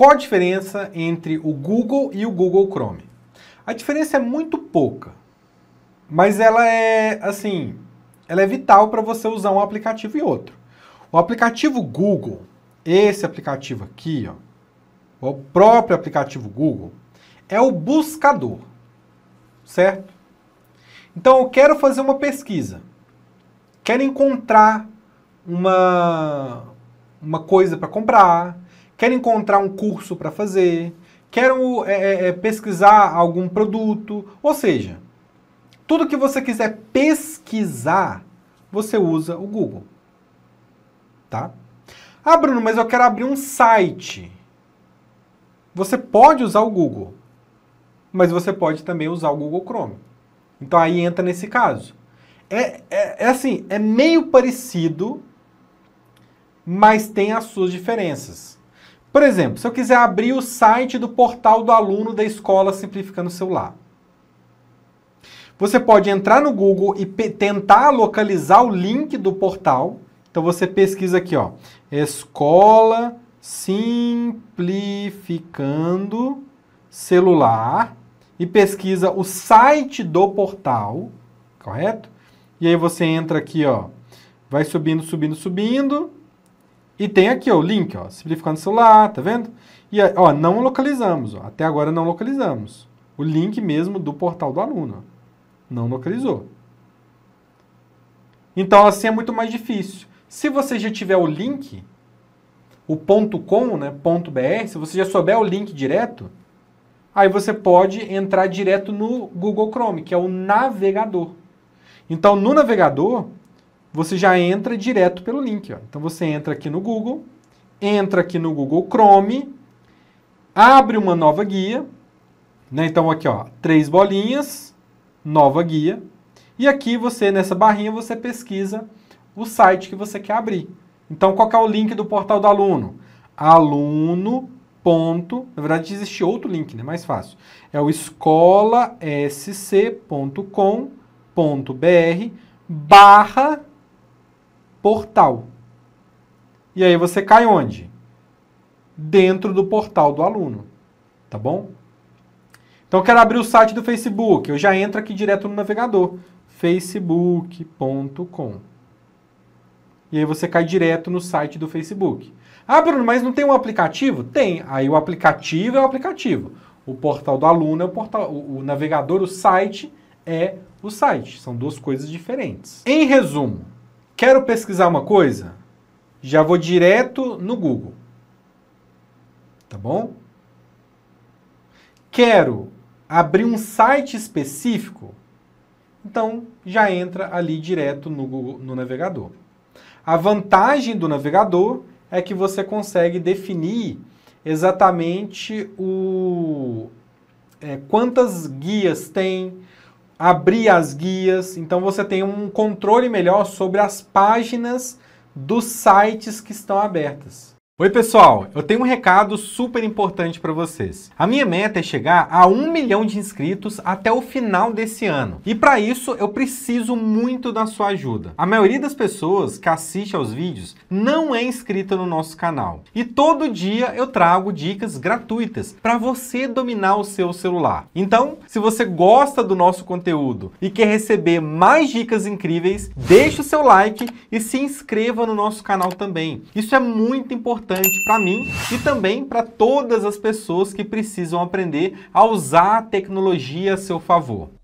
Qual a diferença entre o Google e o Google Chrome? A diferença é muito pouca, mas ela é assim, ela é vital para você usar um aplicativo e outro. O aplicativo Google, esse aplicativo aqui, ó, o próprio aplicativo Google, é o buscador, certo? Então eu quero fazer uma pesquisa, quero encontrar uma, uma coisa para comprar, quer encontrar um curso para fazer, quer é, é, é, pesquisar algum produto, ou seja, tudo que você quiser pesquisar, você usa o Google. Tá? Ah, Bruno, mas eu quero abrir um site. Você pode usar o Google, mas você pode também usar o Google Chrome. Então aí entra nesse caso. É, é, é assim, é meio parecido, mas tem as suas diferenças. Por exemplo, se eu quiser abrir o site do portal do aluno da escola simplificando o celular. Você pode entrar no Google e tentar localizar o link do portal. Então você pesquisa aqui, ó, escola simplificando celular e pesquisa o site do portal, correto? E aí você entra aqui, ó, vai subindo, subindo, subindo e tem aqui ó, o link, ó, simplificando o celular, tá vendo? E ó, não localizamos, ó, até agora não localizamos. O link mesmo do portal do aluno. Ó, não localizou. Então assim é muito mais difícil. Se você já tiver o link, o ponto .com, né, ponto .br, se você já souber o link direto, aí você pode entrar direto no Google Chrome, que é o navegador. Então, no navegador, você já entra direto pelo link. Ó. Então você entra aqui no Google, entra aqui no Google Chrome, abre uma nova guia, né? Então aqui ó, três bolinhas, nova guia, e aqui você nessa barrinha você pesquisa o site que você quer abrir. Então qual é o link do portal do aluno? Aluno ponto, na verdade existe outro link, né? Mais fácil. É o escolasc.com.br barra portal. E aí você cai onde? Dentro do portal do aluno, tá bom? Então, quero abrir o site do Facebook. Eu já entro aqui direto no navegador, facebook.com. E aí você cai direto no site do Facebook. Ah, Bruno, mas não tem um aplicativo? Tem. Aí o aplicativo é o aplicativo. O portal do aluno é o portal, o, o navegador, o site é o site. São duas coisas diferentes. Em resumo, Quero pesquisar uma coisa? Já vou direto no Google. Tá bom? Quero abrir um site específico? Então já entra ali direto no, Google, no navegador. A vantagem do navegador é que você consegue definir exatamente o é, quantas guias tem, abrir as guias. Então você tem um controle melhor sobre as páginas dos sites que estão abertas. Oi, pessoal! Eu tenho um recado super importante para vocês. A minha meta é chegar a um milhão de inscritos até o final desse ano. E para isso, eu preciso muito da sua ajuda. A maioria das pessoas que assiste aos vídeos não é inscrita no nosso canal. E todo dia eu trago dicas gratuitas para você dominar o seu celular. Então, se você gosta do nosso conteúdo e quer receber mais dicas incríveis, deixe o seu like e se inscreva no nosso canal também. Isso é muito importante importante para mim e também para todas as pessoas que precisam aprender a usar a tecnologia a seu favor.